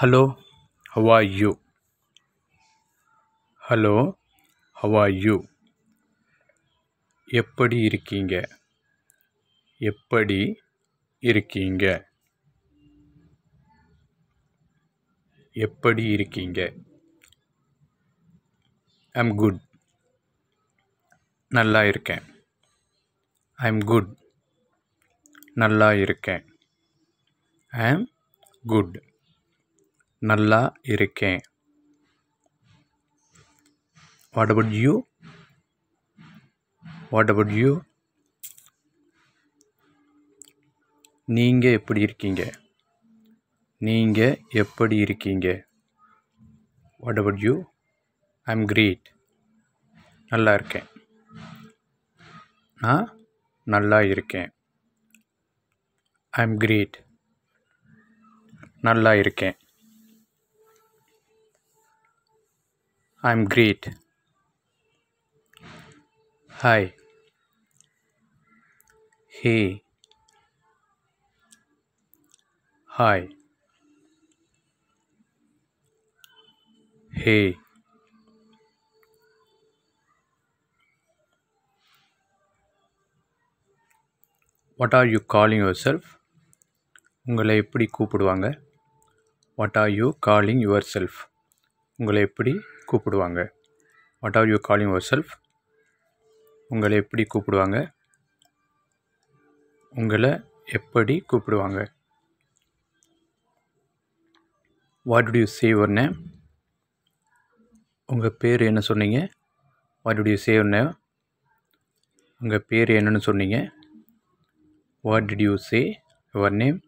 Hello how are you hello how are you எப்படி இருக்கீங்க எப்படி இருக்கீங்க எப்படி இருக்கீங்க ஐம் குட் நல்லா இருக்கேன் ஐம் குட் நல்லா இருக்கேன் ஐம் குட் நல்லா இருக்கேன் what about you what about you நீங்கள் எப்படி இருக்கீங்க நீங்கள் எப்படி இருக்கீங்க what about you I am great நல்லா இருக்கேன் நான் நல்லா இருக்கேன் ஐ எம் கிரேட் நல்லா இருக்கேன் I'm great. Hi. Hey. Hi. Hey. What are you calling yourself உங்களை எப்படி கூப்பிடுவாங்க what are you calling yourself உங்களை எப்படி கூப்பிடுவாங்க what are you calling yourself உங்களை எப்படி கூப்பிடுவாங்க உங்களை எப்படி கூப்பிடுவாங்க what do you say your name உங்கள் பேர் என்ன சொன்னீங்க what do you say your name உங்கள் பேர் என்னன்னு சொன்னீங்க what did you say your name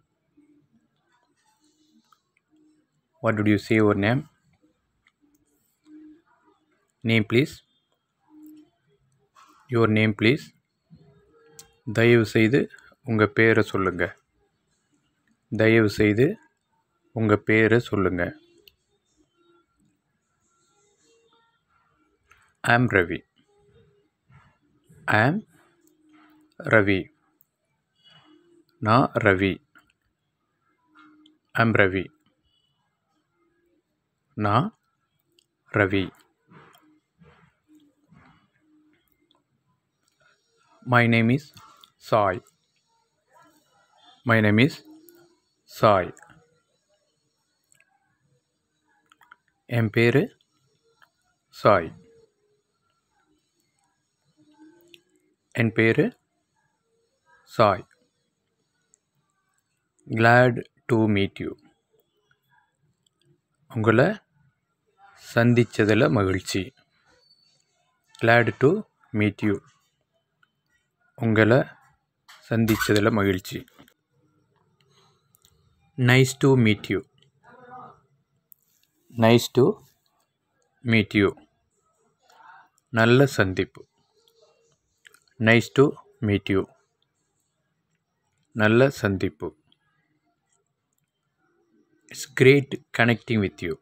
what did you say your name name please your name please தயவு செய்து உங்கள் பேரை சொல்லுங்கள் தயவு செய்து உங்கள் பேரை சொல்லுங்கள் ஆம் ரவி ஆம் ரவி நான் ரவி ஆம் ரவி நான் Ravi my name is Sai. My name is Sai. என் பேர் சாய் என் பேர் Sai glad to meet you உங்களை சந்தித்ததில் மகிழ்ச்சி கிளாட் டு மீட் யூ உங்களை சந்தித்ததில் மகிழ்ச்சி nice to meet you nice to meet you நல்ல சந்திப்பு நைஸ் டு மீட் யூ நல்ல சந்திப்பு it's great connecting with you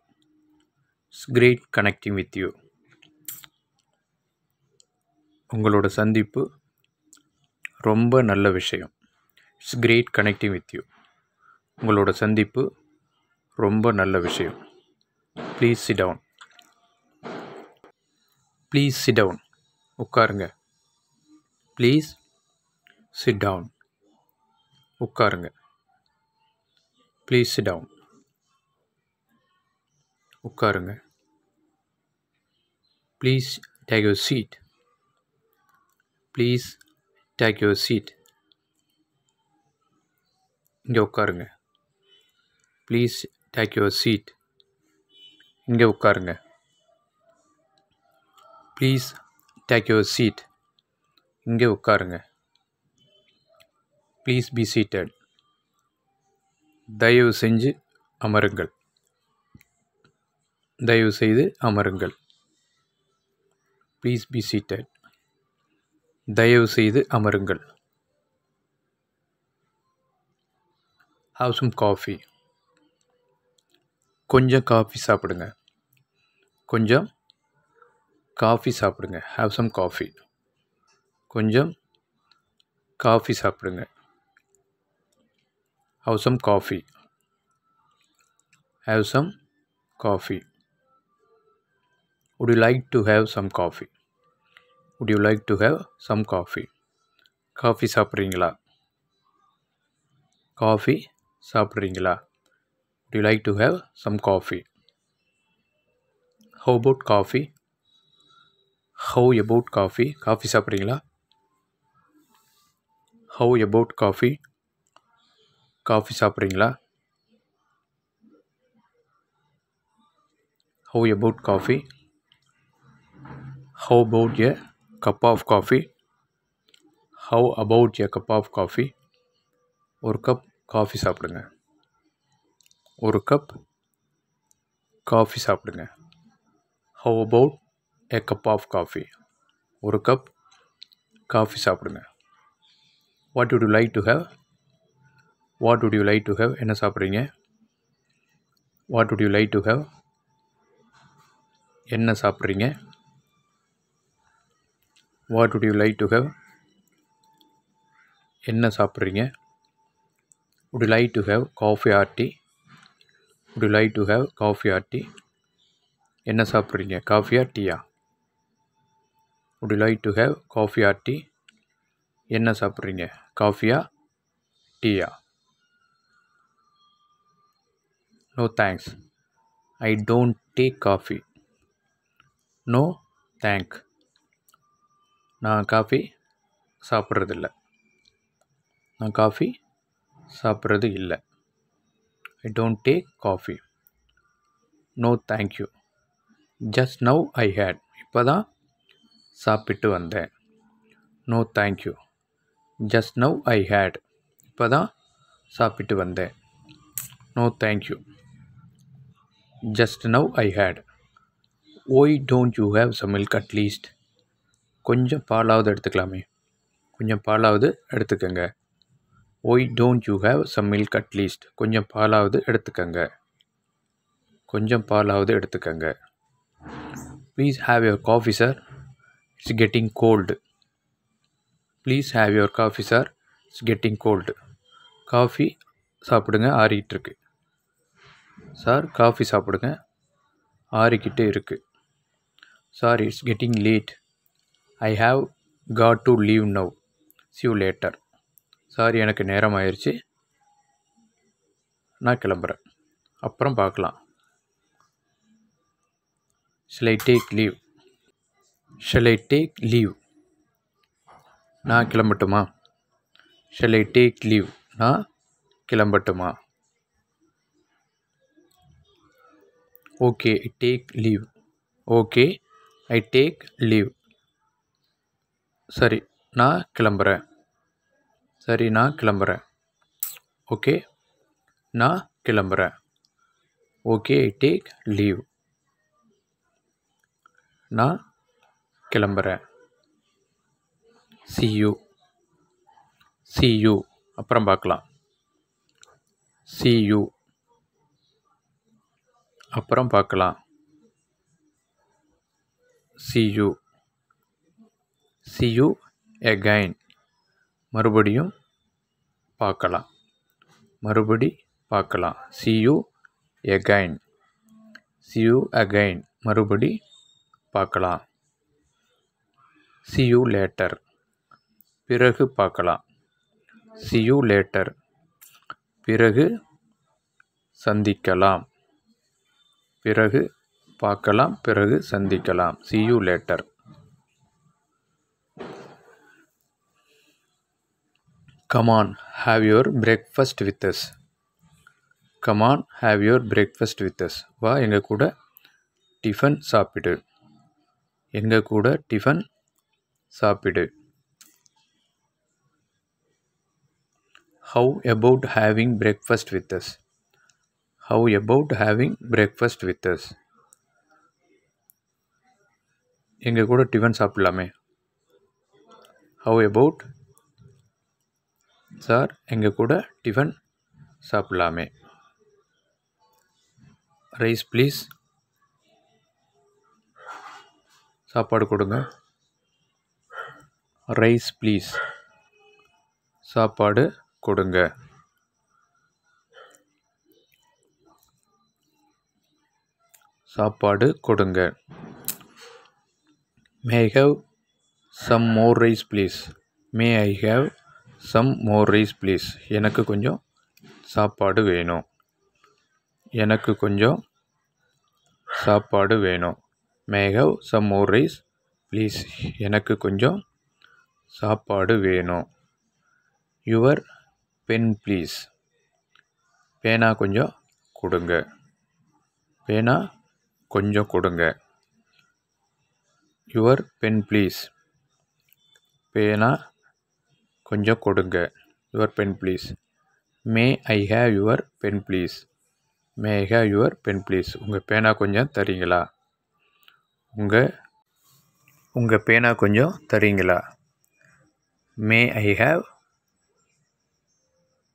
it's great connecting with you உங்களோட சந்திப்பு ரொம்ப நல்ல விஷயம் it's great connecting with you உங்களோட சந்திப்பு ரொம்ப நல்ல விஷயம் please sit down please sit down உட்காருங்க ப்ளீஸ் சிட் டவுன் உட்காருங்க ப்ளீஸ் சி டவுன் உட்காருங்க please take you seat please take your seat இங்கே உட்காருங்க ப்ளீஸ் டேக் யுவர் சீட் இங்கே உட்காருங்க ப்ளீஸ் டேக் யுவர் சீட் இங்கே உட்காருங்க ப்ளீஸ் பி சீட்டட் தயவு செஞ்சு அமருங்கள் தயவு செய்து அமருங்கள் ப்ளீஸ் பி சீட்டட் தயவு செய்து அமருங்கள் ஹாவ் சம் காஃபி கொஞ்சம் காஃபி சாப்பிடுங்க கொஞ்சம் காஃபி சாப்பிடுங்க ஹாவ் சம் காஃபி கொஞ்சம் காஃபி சாப்பிடுங்க have some coffee have some coffee would you like to have some coffee would you like to have some coffee coffee சாப்பிட்றீங்களா காஃபி சாப்பிட்றீங்களா would you like to have some coffee how about coffee how about coffee coffee சாப்பிட்றீங்களா how about coffee coffee சாப்பிட்றீங்களா how about coffee how about a cup of coffee how about a cup of coffee ஒரு cup coffee சாப்பிடுங்க ஒரு cup coffee சாப்பிடுங்க how about a cup of coffee ஒரு cup coffee சாப்பிடுங்க what would you like to have what would you like to have என்ன சாப்பிட்றீங்க what would you like to have என்ன சாப்பிட்றீங்க what would you like to have என்ன சாப்பிட்றீங்க would you like to have coffee or tea would you like to have coffee or tea என்ன சாப்பிட்றீங்க காஃபியா டீயா would you like to have coffee or tea என்ன சாப்பிட்றீங்க காஃபியா டீயா no thanks I don't take coffee no thank நான் coffee சாப்பிட்றதில்ல நான் காஃபி சாப்பிட்றது இல்லை I don't take coffee no thank you just now I had இப்போ தான் சாப்பிட்டு வந்தேன் no thank you just now I had இப்போ தான் சாப்பிட்டு வந்தேன் no thank you just now I had why don't you have some milk at least கொஞ்சம் பாலாவது எடுத்துக்கலாமே கொஞ்சம் பாலாவது எடுத்துக்கோங்க why don't you have some milk at least கொஞ்சம் பாலாவது எடுத்துக்கோங்க கொஞ்சம் பாலாவது எடுத்துக்கோங்க please have your coffee sir it's getting cold please have your coffee sir it's getting cold coffee சாப்பிடுங்க ஆறிக்கிட்டுருக்கு சார் காஃபி சாப்பிடுங்க ஆறிக்கிட்டு இருக்குது sir it's getting late I have got to leave now see you later sorry எனக்கு நேரம் ஆயிடுச்சு நான் கிளம்புறேன் அப்புறம் பார்க்கலாம் shall I take leave shall I take leave நான் கிளம்பட்டுமா ஷலை டேக் லீவ் நான் கிளம்பட்டுமா okay take leave okay I take leave சரி நான் கிளம்புறேன் சரி நான் கிளம்புறேன் ஓகே நான் கிளம்புறேன் ஓகே ஐ டேக் லீவ் நான் கிளம்புறேன் சியூ சியூ அப்புறம் பார்க்கலாம் சியூ அப்புறம் பார்க்கலாம் சியூ சி யூ எகைன் மறுபடியும் பார்க்கலாம் மறுபடி பார்க்கலாம் see you again see you again மறுபடி பார்க்கலாம் சி யூ லேட்டர் பிறகு பார்க்கலாம் சி யூ லேட்டர் பிறகு சந்திக்கலாம் பிறகு பார்க்கலாம் பிறகு சந்திக்கலாம் see you later come on have your breakfast with us come on have your breakfast with us வா எங்கள் கூட டிஃபன் சாப்பிடு எங்கள் கூட டிஃபன் சாப்பிடு how about having breakfast with us how about having breakfast with us எங்கள் கூட டிஃபன் சாப்பிடலாமே ஹவு அபவுட் சார் எங்கள் கூட டிஃபன் சாப்பிடலாமே ரைஸ் ப்ளீஸ் சாப்பாடு கொடுங்க ரைஸ் ப்ளீஸ் சாப்பாடு கொடுங்க சாப்பாடு கொடுங்க may I have some more rice please may I have some more rice please எனக்கு கொஞ்சம் சாப்பாடு வேணும் எனக்கு கொஞ்சம் சாப்பாடு வேணும் may have some more rice please எனக்கு கொஞ்சம் சாப்பாடு வேணும் யுவர் பென் ப்ளீஸ் பேனா கொஞ்சம் கொடுங்க பேனா கொஞ்சம் கொடுங்க யுவர் பென் ப்ளீஸ் பேனா கொஞ்சம் கொடுங்க your pen please may I have your pen please may I have your pen please உங்கள் பேனா கொஞ்சம் தரீங்களா உங்கள் உங்கள் பேனா கொஞ்சம் தரீங்களா may I have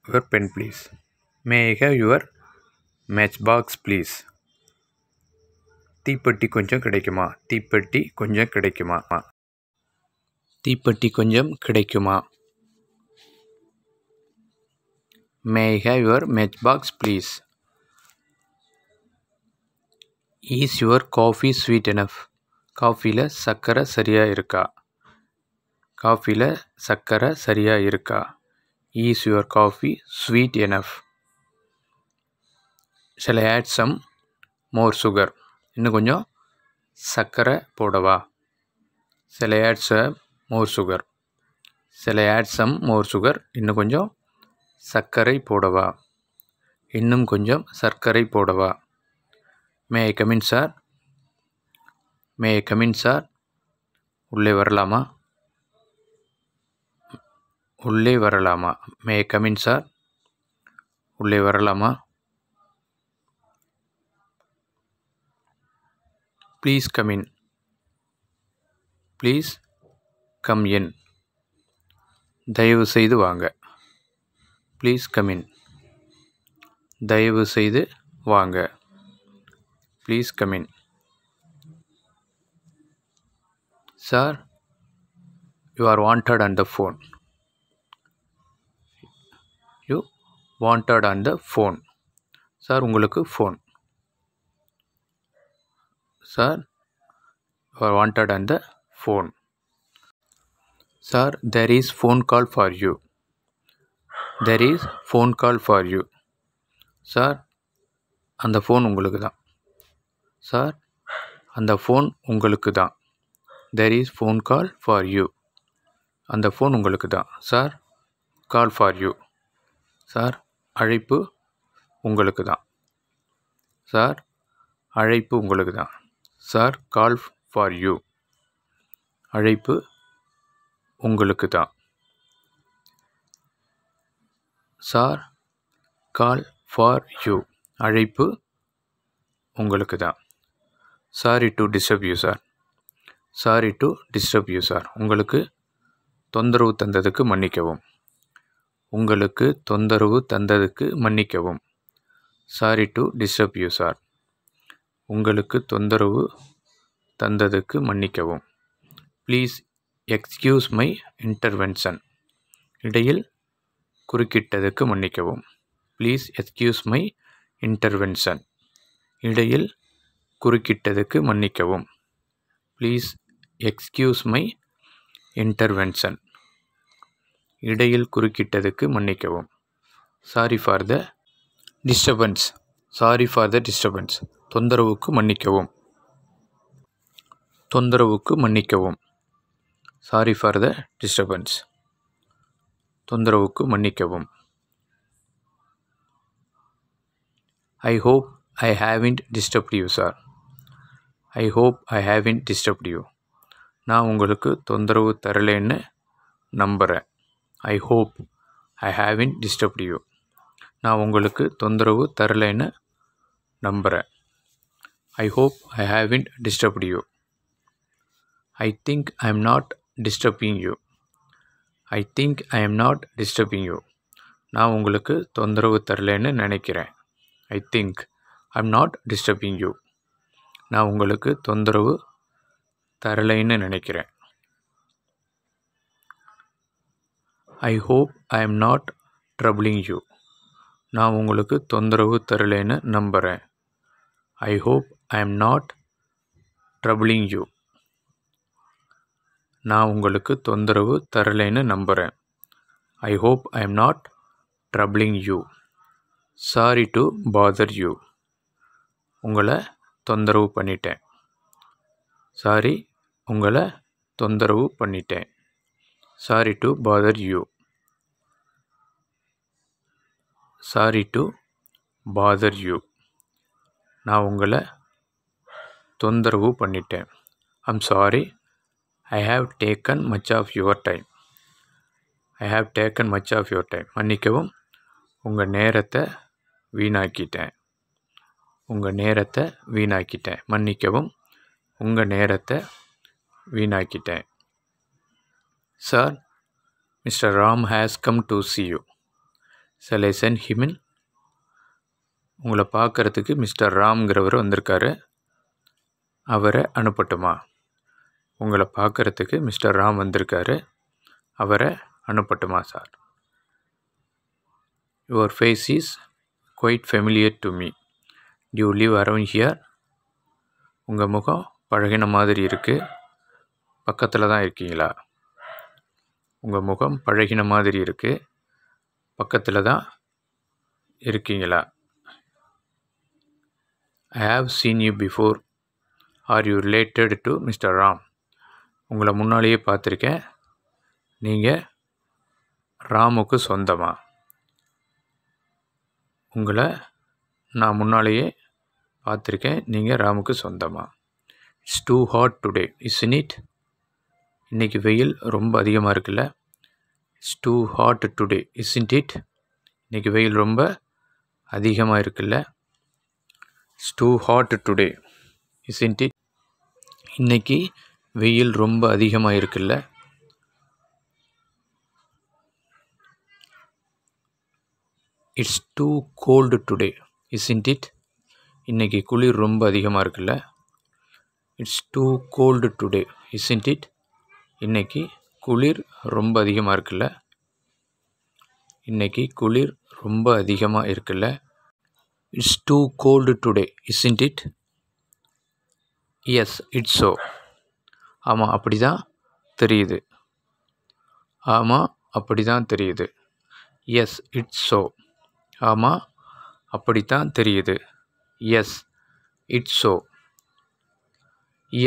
your pen please may I have your matchbox please தீப்பெட்டி கொஞ்சம் கிடைக்குமா தீப்பெட்டி கொஞ்சம் கிடைக்குமா தீப்பெட்டி கொஞ்சம் கிடைக்குமா may have your matchbox please is your coffee sweet enough காஃபியில் சர்க்கரை சரியாக இருக்கா காஃபியில் சர்க்கரை சரியாக இருக்கா is your coffee sweet enough shall I add some more sugar இன்னும் கொஞ்சம் சர்க்கரை போடவா shall I add more sugar shall I add some more sugar இன்னும் கொஞ்சம் சர்க்கரை போடவா இன்னும் கொஞ்சம் சர்க்கரை போடவா may I come in sir may I come in sir உள்ளே வரலாமா உள்ளே வரலாமா மே ஐ கமின் சார் உள்ளே வரலாமா please come in please come in தயவு செய்து வாங்க ப்ளீஸ் கமின் தயவு செய்து வாங்க please come in sir you are wanted on the phone you wanted on the phone sir உங்களுக்கு phone sir you are wanted on the phone sir there is phone call for you there is phone call for you sir அந்த phone உங்களுக்கு தான் sir அந்த phone உங்களுக்கு தான் there is phone call for you அந்த phone உங்களுக்கு தான் sir call for you sir அழைப்பு உங்களுக்கு தான் சார் அழைப்பு உங்களுக்கு தான் சார் கால் ஃபார் யூ அழைப்பு உங்களுக்கு தான் சார் கால் ஃபார் யூ அழைப்பு உங்களுக்கு தான் sorry to disturb you sir sorry to disturb you sir உங்களுக்கு தொந்தரவு தந்ததுக்கு மன்னிக்கவும் உங்களுக்கு தொந்தரவு தந்ததுக்கு மன்னிக்கவும் sorry to disturb you sir உங்களுக்கு தொந்தரவு தந்ததுக்கு மன்னிக்கவும் ப்ளீஸ் எக்ஸ்கியூஸ் மை இன்டர்வென்ஷன் இடையில் குறுக்கிட்டதுக்கு மன்னிக்கவும் ப்ளீஸ் எக்ஸ்கியூஸ் மை இன்டர்வென்ஷன் இடையில் குறுக்கிட்டதுக்கு மன்னிக்கவும் ப்ளீஸ் எக்ஸ்கியூஸ் மை இன்டர்வென்ஷன் இடையில் குறுக்கிட்டதுக்கு மன்னிக்கவும் sorry for the disturbance sorry for the disturbance தொந்தரவுக்கு மன்னிக்கவும் தொந்தரவுக்கு மன்னிக்கவும் சாரி ஃபார் த டிஸ்டர்பன்ஸ் தொந்தரவுக்கு மன்னிக்கவும் I hope I haven't disturbed you sir I hope I haven't disturbed you நான் உங்களுக்கு தொந்தரவு தரலேன்னு நம்புகிறேன் I hope I haven't disturbed you நான் உங்களுக்கு தொந்தரவு தரலைன்னு நம்புகிறேன் I hope I haven't disturbed you I think I am not disturbing you I think I am not disturbing you நான் உங்களுக்கு தொந்தரவு தரலன்னு நினைக்கிறேன் I think I am not disturbing you நான் உங்களுக்கு தொந்தரவு தரலைன்னு நினைக்கிறேன் I hope I am not troubling you நான் உங்களுக்கு தொந்தரவு தரலைன்னு நம்புகிறேன் I hope I am not troubling you நான் உங்களுக்கு தொந்தரவு தரலைன்னு நம்புகிறேன் I hope I am not troubling you sorry to bother you உங்களை தொந்தரவு பண்ணிட்டேன் சாரி உங்களை தொந்தரவு பண்ணிட்டேன் sorry to bother you sorry to bother you நான் உங்களை தொந்தரவு பண்ணிட்டேன் I'm sorry I have taken much of your time I have taken much of your time மன்னிக்கவும் உங்கள் நேரத்தை வீணாக்கிட்டேன் உங்கள் நேரத்தை வீணாக்கிட்டேன் மன்னிக்கவும் உங்கள் நேரத்தை வீணாக்கிட்டேன் sir mister Ram has come to see you shall I send him in உங்களை பார்க்குறதுக்கு மிஸ்டர் ராம்ங்கிறவர் வந்திருக்காரு அவரை அனுப்பட்டுமா உங்களை பார்க்குறதுக்கு மிஸ்டர் ராம் வந்திருக்காரு அவரை அனுப்பட்டுமா sir your face is quite familiar to me do you live around here உங்கள் முகம் பழகின மாதிரி இருக்குது பக்கத்தில் தான் இருக்கீங்களா உங்கள் முகம் பழகின மாதிரி இருக்குது பக்கத்தில் தான் இருக்கீங்களா I have seen you before are you related to mister Ram உங்களை முன்னாலேயே பார்த்துருக்கேன் நீங்கள் ராமுக்கு சொந்தமாக உங்களை நான் முன்னாலேயே பார்த்துருக்கேன் நீங்கள் ராமுக்கு சொந்தமாக இட்ஸ் டூ ஹாட் டுடே இஸ் நீட் இன்றைக்கி வெயில் ரொம்ப அதிகமாக இருக்குல்ல it's too hot today isn't it இன்றைக்கி வெயில் ரொம்ப அதிகமாக இருக்குல்ல it's too hot today isn't it இன்றைக்கி வெயில் ரொம்ப அதிகமாக இருக்குல்ல it's too cold today isn't it இன்றைக்கி குளிர் ரொம்ப அதிகமாக இருக்குல்ல it's too cold today isn't it இன்றைக்கி குளிர் ரொம்ப அதிகமாக இருக்குல்ல இன்றைக்கி குளிர் ரொம்ப அதிகமாக இருக்குல்ல it's too cold today isn't it yes it's so ஆமாம் அப்படி தான் தெரியுது ஆமாம் அப்படி தான் தெரியுது எஸ் இட்ஸ் ஸோ ஆமாம் அப்படித்தான் தெரியுது yes it's so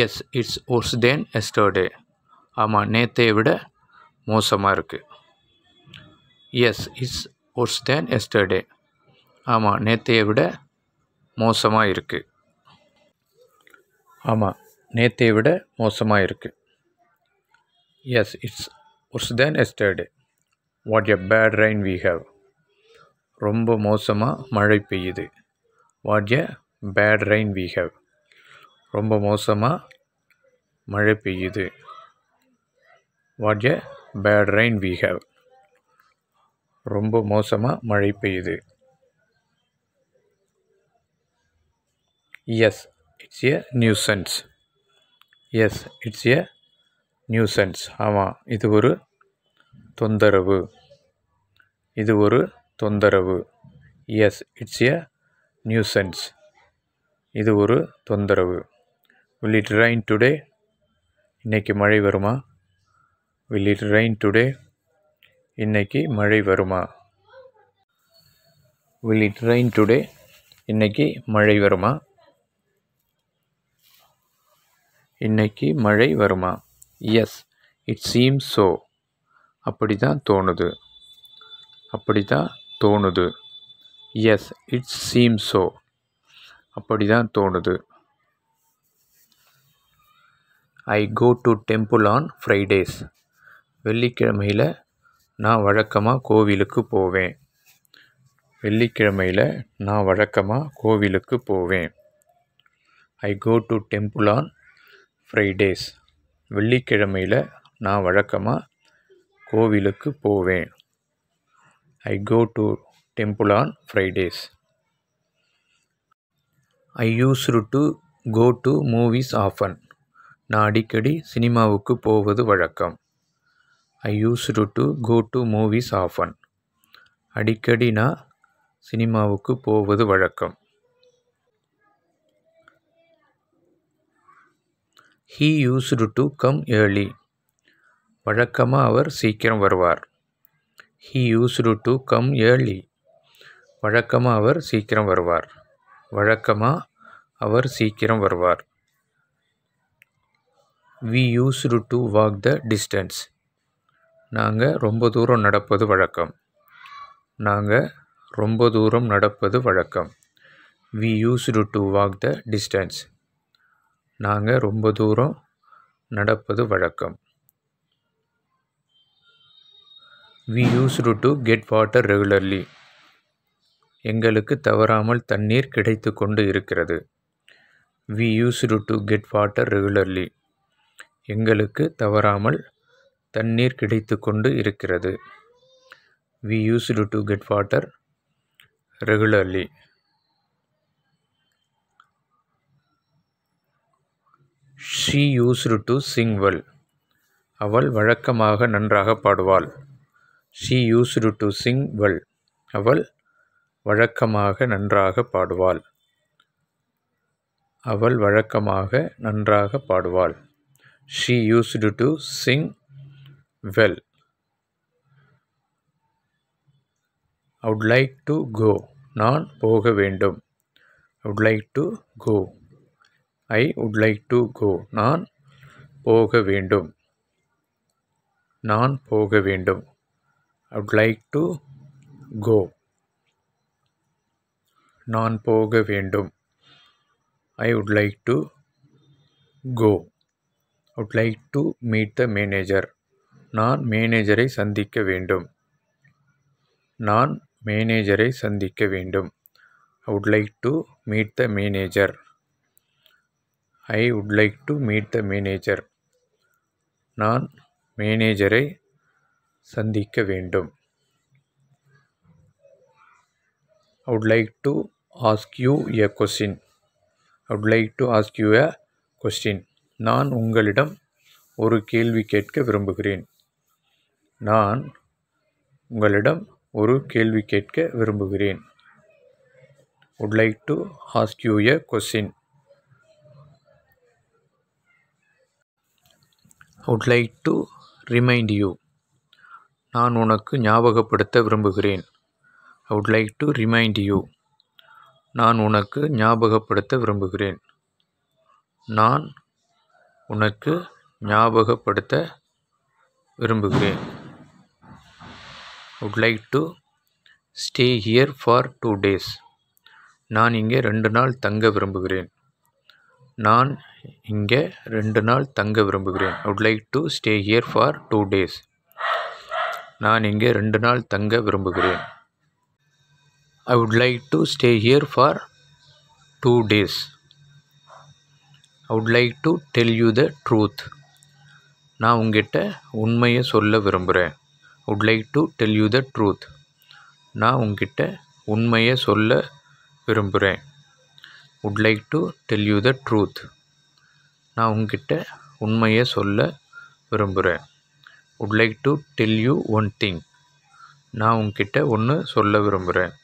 yes it's worse than yesterday ஆமாம் நேத்தைய விட மோசமாக இருக்குது yes it's worse than yesterday ஆமாம் நேத்தைய விட மோசமாக இருக்குது ஆமாம் நேற்றை விட மோசமாக இருக்குது yes it's worse than yesterday what a bad rain we have ரொம்ப மோசமாக மழை பெய்யுது what a bad rain we have ரொம்ப மோசமாக மழை பெய்யுது what a bad rain we have ரொம்ப மோசமாக மழை பெய்யுது yes it's a nuisance yes it's a nuisance ஆமாம் இது ஒரு தொந்தரவு இது ஒரு தொந்தரவு எஸ் இட்ஸ் ஏ நியூசன்ஸ் இது ஒரு தொந்தரவு வில் இட் ரெயின் டுடே இன்றைக்கி மழை வருமா வில் இட் ரெயின் டுடே இன்றைக்கி மழை வருமா வில் இட் ரெயின் டுடே இன்றைக்கி மழை வருமா இன்னைக்கு மழை வருமா எஸ் இட் சீம் ஸோ அப்படி தான் தோணுது அப்படி தான் தோணுது எஸ் இட் சீம் ஸோ அப்படி தான் தோணுது I go to temple on Fridays வெள்ளிக்கிழமையில் நான் வழக்கமாக கோவிலுக்கு போவேன் வெள்ளிக்கிழமையில் நான் வழக்கமாக கோவிலுக்கு போவேன் I go to temple on Fridays வெள்ளிக்கிழமையில் நான் வழக்கமாக கோவிலுக்கு போவேன் I go to temple on Fridays I use to go to movies often நான் அடிக்கடி சினிமாவுக்கு போவது வழக்கம் I use to go to movies often அடிக்கடி நான் சினிமாவுக்கு போவது வழக்கம் he used to come early வழக்கமாக அவர் சீக்கிரம் வருவார் he used to come early வழக்கமாக அவர் சீக்கிரம் வருவார் வழக்கமாக அவர் சீக்கிரம் வருவார் we used to walk the distance நாங்கள் ரொம்ப தூரம் நடப்பது வழக்கம் நாங்கள் ரொம்ப தூரம் நடப்பது வழக்கம் we used to walk the distance நாங்கள் ரொம்ப தூரம் நடப்பது வழக்கம் we used to get water regularly எங்களுக்கு தவறாமல் தண்ணீர் கிடைத்து கொண்டு இருக்கிறது we used to get water regularly எங்களுக்கு தவறாமல் தண்ணீர் கிடைத்து கொண்டு இருக்கிறது we used to get water regularly she use to sing well அவள் வழக்கமாக நன்றாக பாடுவாள் she use to sing well அவள் வழக்கமாக நன்றாக பாடுவாள் அவள் வழக்கமாக நன்றாக பாடுவாள் she use to sing well I like to go நான் போக வேண்டும் I like to go I would like to go நான் போக வேண்டும் நான் போக வேண்டும் I would like to go நான் போக வேண்டும் I would like to go would like to meet the manager நான் மேனேஜரை சந்திக்க வேண்டும் நான் மேனேஜரை சந்திக்க வேண்டும் I would like to meet the manager I would like to meet the manager நான் மேனேஜரை சந்திக்க வேண்டும் I would like to ask you a question I would like to ask you a question நான் உங்களிடம் ஒரு கேள்வி கேட்க விரும்புகிறேன் நான் உங்களிடம் ஒரு கேள்வி கேட்க விரும்புகிறேன் would like to ask you a question would like to remind you நான் உனக்கு ஞாபகப்படுத்த விரும்புகிறேன் I would like to remind you நான் உனக்கு ஞாபகப்படுத்த விரும்புகிறேன் நான் உனக்கு ஞாபகப்படுத்த விரும்புகிறேன் would like to stay here for two days நான் இங்கே ரெண்டு நாள் தங்க விரும்புகிறேன் நான் இங்கே ரெண்டு நாள் தங்க விரும்புகிறேன் I would like to stay here for two days நான் இங்கே ரெண்டு நாள் தங்க விரும்புகிறேன் I would like to stay here for two days I would like to tell you the truth நான் உங்ககிட்ட உண்மையை சொல்ல விரும்புகிறேன் would like to tell you the truth நான் உங்ககிட்ட உண்மையை சொல்ல விரும்புகிறேன் would like to tell you the truth நான் உங்ககிட்ட உண்மையை சொல்ல விரும்புகிறேன் would like to tell you one thing நான் உங்ககிட்ட ஒன்று சொல்ல விரும்புகிறேன்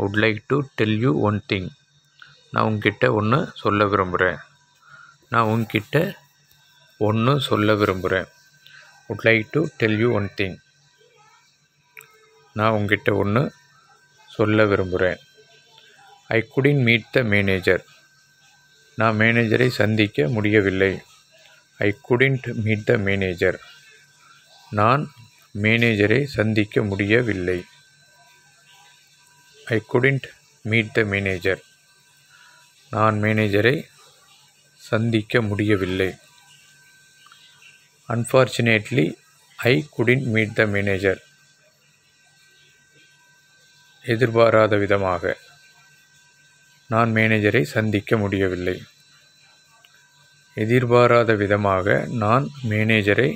would like to tell you one thing நான் உங்ககிட்ட ஒன்று சொல்ல விரும்புகிறேன் நான் உங்ககிட்ட ஒன்று சொல்ல விரும்புகிறேன் would like to tell you one thing நான் உங்ககிட்ட ஒன்று சொல்ல விரும்புகிறேன் ஐ குடின் மீட் த மேனேஜர் நான் மேனேஜரை சந்திக்க முடியவில்லை I couldn't meet the manager நான் மேனேஜரை சந்திக்க முடியவில்லை I couldn't meet the manager நான் மேனேஜரை சந்திக்க முடியவில்லை unfortunately I couldn't meet the manager எதிர்பாராத விதமாக நான் மேனேஜரை சந்திக்க முடியவில்லை எதிர்பாராத விதமாக நான் மேனேஜரை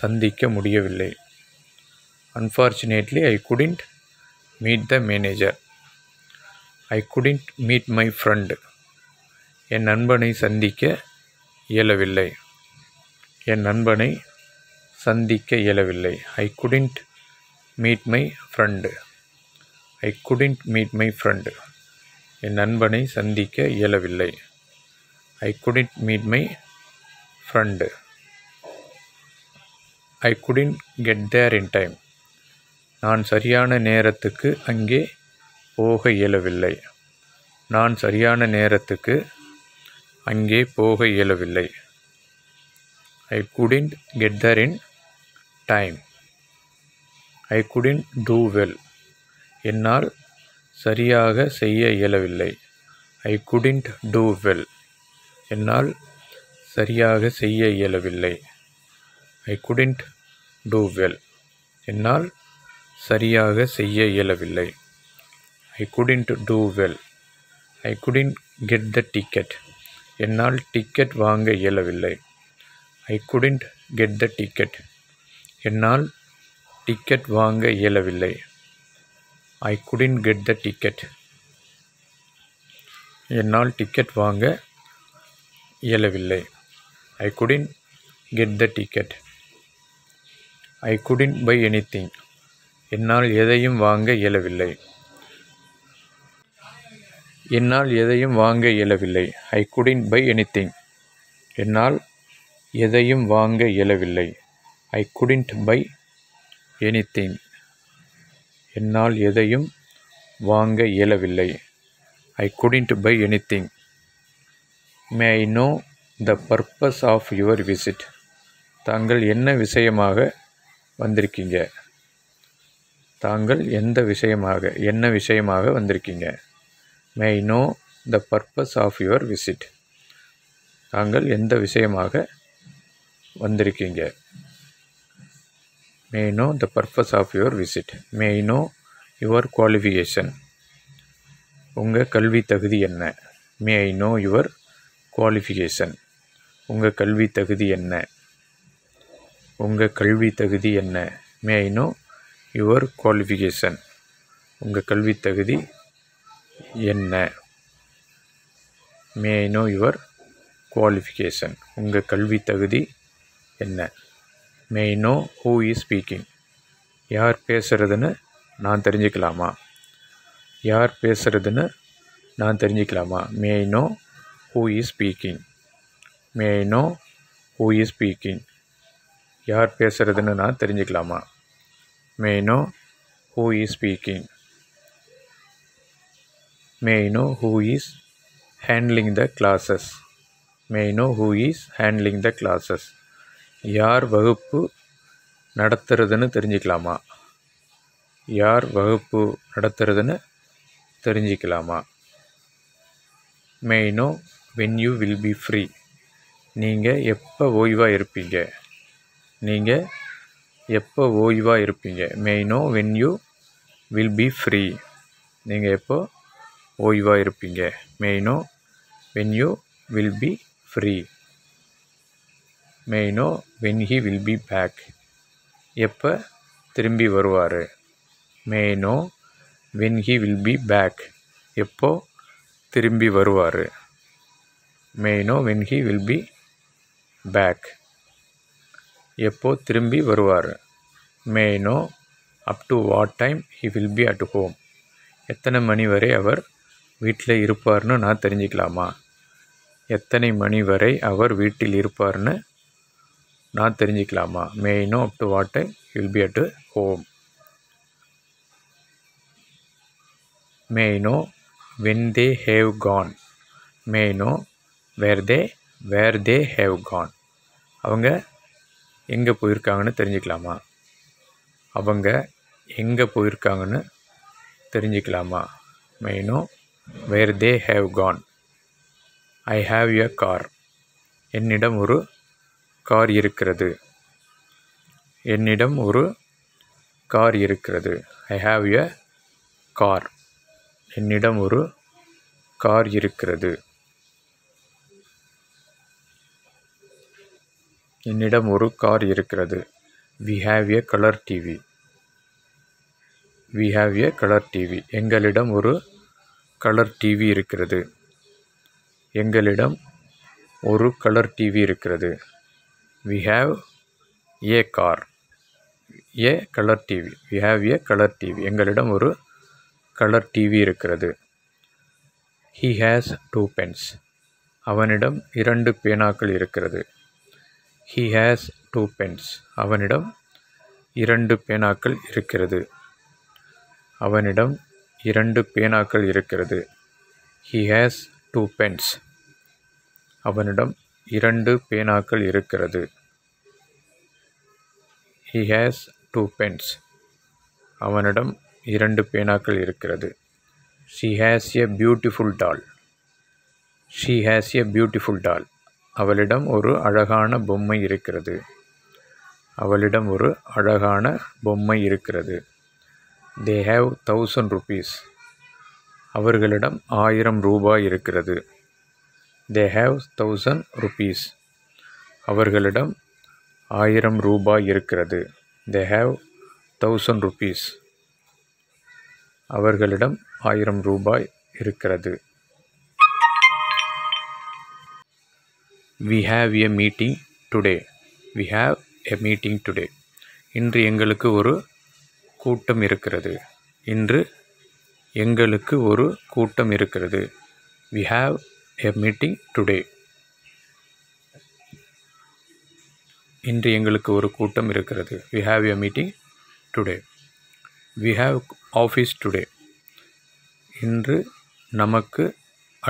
சந்திக்க முடியவில்லை unfortunately I couldn't meet the manager I couldn't meet my friend என் நண்பனை சந்திக்க இயலவில்லை என் நண்பனை சந்திக்க இயலவில்லை I couldn't meet my friend I couldn't meet my friend என் நண்பனை சந்திக்க இயலவில்லை I couldn't meet my friend I couldn't get there in time நான் சரியான நேரத்துக்கு அங்கே போக இயலவில்லை நான் சரியான நேரத்துக்கு அங்கே போக இயலவில்லை I couldn't get there in time I couldn't do well என்னால் சரியாக செய்ய இயலவில்லை ஐ குடின்ட் டூ வெல் என்னால் சரியாக செய்ய இயலவில்லை ஐ குடின்ட் டூ வெல் என்னால் சரியாக செய்ய இயலவில்லை I couldn't do well I couldn't get the ticket என்னால் டிக்கெட் வாங்க இயலவில்லை I couldn't get the ticket என்னால் டிக்கெட் வாங்க இயலவில்லை I couldn't get the ticket என்னால் டிக்கெட் வாங்க இயலவில்லை I couldn't get the ticket I couldn't buy anything என்னால் எதையும் வாங்க இயலவில்லை என்னால் எதையும் வாங்க இயலவில்லை I couldn't buy anything என்னால் எதையும் வாங்க இயலவில்லை I couldn't buy anything என்னால் எதையும் வாங்க இயலவில்லை I couldn't buy anything may I know the purpose of your visit தாங்கள் என்ன விஷயமாக வந்திருக்கீங்க தாங்கள் எந்த விஷயமாக என்ன விஷயமாக வந்திருக்கீங்க may I know the purpose of your visit தாங்கள் எந்த விஷயமாக வந்திருக்கீங்க may know the purpose of your visit may know your qualification உங்கள் கல்வி தகுதி என்ன may I know your qualification உங்கள் கல்வி தகுதி என்ன உங்கள் கல்வி தகுதி என்ன may I know your qualification உங்கள் கல்வி தகுதி என்ன may I know your qualification உங்கள் கல்வி தகுதி என்ன may know who is speaking யார் பேசுகிறதுன்னு நான் தெரிஞ்சுக்கலாமா யார் பேசுகிறதுன்னு நான் தெரிஞ்சுக்கலாமா may know who is speaking may know who is speaking யார் பேசுகிறதுன்னு நான் தெரிஞ்சுக்கலாமா may know who is speaking may know who is handling the classes may know who is handling the classes யார் வகுப்பு நடத்துகிறதுன்னு தெரிஞ்சுக்கலாமா யார் வகுப்பு நடத்துறதுன்னு தெரிஞ்சுக்கலாமா may I know when you will be free நீங்கள் எப்போ ஓய்வாக இருப்பீங்க நீங்கள் எப்போ ஓய்வாக இருப்பீங்க may I know when you will be free நீங்கள் எப்போ ஓய்வாக இருப்பீங்க may I know when you will be free may know when he will be back எப்போ திரும்பி வருவார் may know when he will be back எப்போ திரும்பி வருவார் may know when he will be back எப்போ திரும்பி வருவார் may know up to what time he will be at home எத்தனை மணி வரை அவர் வீட்டில் இருப்பார்னு நான் தெரிஞ்சுக்கலாமா எத்தனை மணி வரை அவர் வீட்டில் இருப்பார்னு நான் தெரிஞ்சுக்கலாமா may know up to what I will be at home may know when they have gone may know where they where they have gone அவங்க எங்கே போயிருக்காங்கன்னு தெரிஞ்சுக்கலாமா அவங்க எங்கே போயிருக்காங்கன்னு தெரிஞ்சுக்கலாமா may know where they have gone I have a car என்னிடம் ஒரு கார் இருக்கிறது என்னிடம் ஒரு கார் இருக்கிறது ஐ ஹாவ் எ கார் என்னிடம் ஒரு கார் இருக்கிறது என்னிடம் ஒரு கார் இருக்கிறது we have a colour TV we have a colour TV எங்களிடம் ஒரு கலர் டிவி இருக்கிறது எங்களிடம் ஒரு கலர் டிவி இருக்கிறது we have a car a colour TV we have a colour TV எங்களிடம் ஒரு கலர் டிவி இருக்கிறது he has டூ பென்ஸ் அவனிடம் இரண்டு பேனாக்கள் இருக்கிறது he has டூ பென்ஸ் அவனிடம் இரண்டு பேனாக்கள் இருக்கிறது அவனிடம் இரண்டு பேனாக்கள் இருக்கிறது he has டூ பென்ஸ் அவனிடம் இரண்டு பேனாக்கள் இருக்கிறது ஹி ஹேஸ் டூ பென்ஸ் அவனிடம் இரண்டு பேனாக்கள் இருக்கிறது she has a beautiful doll she has a beautiful doll அவளிடம் ஒரு அழகான பொம்மை இருக்கிறது அவளிடம் ஒரு அழகான பொம்மை இருக்கிறது தே ஹேவ் தௌசண்ட் ருபீஸ் அவர்களிடம் ஆயிரம் ரூபாய் இருக்கிறது தே ஹேவ் தௌசண்ட் ருபீஸ் அவர்களிடம் ஆயிரம் ரூபாய் இருக்கிறது தே ஹேவ் தௌசண்ட் ருபீஸ் அவர்களிடம் ஆயிரம் ரூபாய் இருக்கிறது we have a meeting today we have a meeting today இன்று எங்களுக்கு ஒரு கூட்டம் இருக்கிறது இன்று எங்களுக்கு ஒரு கூட்டம் இருக்கிறது we have a meeting today இன்று எங்களுக்கு ஒரு கூட்டம் இருக்கிறது we have a meeting today we have office today இன்று நமக்கு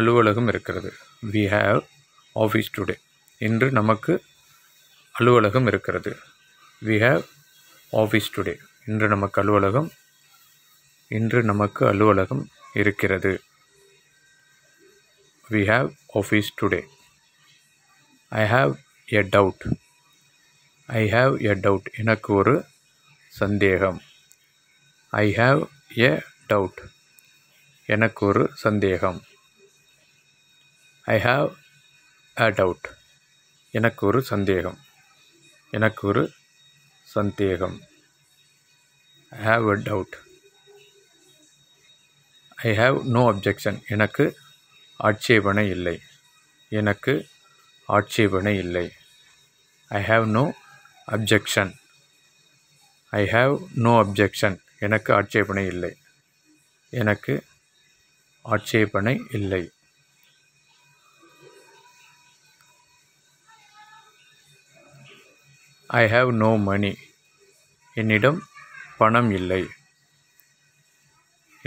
அலுவலகம் இருக்கிறது வி ஹாவ் ஆஃபீஸ் டுடே இன்று நமக்கு அலுவலகம் இருக்கிறது வி ஹாவ் ஆஃபீஸ் டுடே இன்று நமக்கு அலுவலகம் இன்று நமக்கு அலுவலகம் இருக்கிறது we have office today. I have a doubt. I have a doubt. Inakuru Sandeham. I have a doubt. Inakuru Sandeham. I have a doubt. Inakuru Sandeham. Inakuru Sandeham. I have a doubt. I have no objection. Inakuru ஆட்சேபனை இல்லை எனக்கு ஆட்சேபனை இல்லை I have no objection I have no objection எனக்கு ஆட்சேபனை இல்லை எனக்கு ஆட்சேபனை இல்லை ஐ ஹாவ் நோ மணி என்னிடம் பணம் இல்லை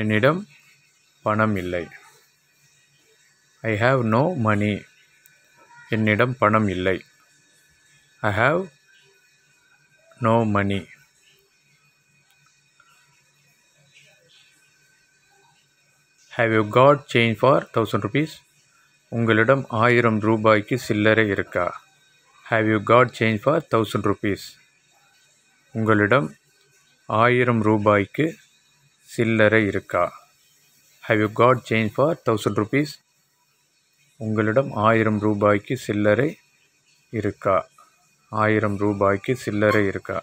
என்னிடம் பணம் இல்லை ஐ ஹாவ் நோ மணி என்னிடம் பணம் இல்லை I have no money have you got change for thousand rupees உங்களிடம் ஆயிரம் ரூபாய்க்கு சில்லறை இருக்கா have you got change for thousand rupees உங்களிடம் ஆயிரம் ரூபாய்க்கு சில்லறை இருக்கா have you got change for thousand rupees உங்களிடம் ஆயிரம் ரூபாய்க்கு சில்லறை இருக்கா ஆயிரம் ரூபாய்க்கு சில்லறை இருக்கா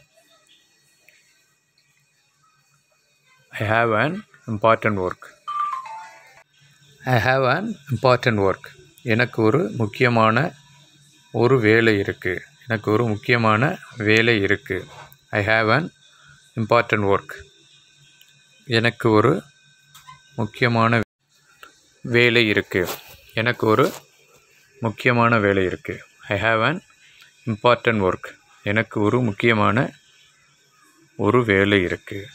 I have an important work I have an important work எனக்கு ஒரு முக்கியமான ஒரு வேலை இருக்குது எனக்கு ஒரு முக்கியமான வேலை இருக்குது I have an important work எனக்கு ஒரு முக்கியமான வேலை இருக்குது எனக்கு ஒரு முக்கியமான வேலை இருக்குது I have an important work எனக்கு ஒரு முக்கியமான ஒரு வேலை இருக்குது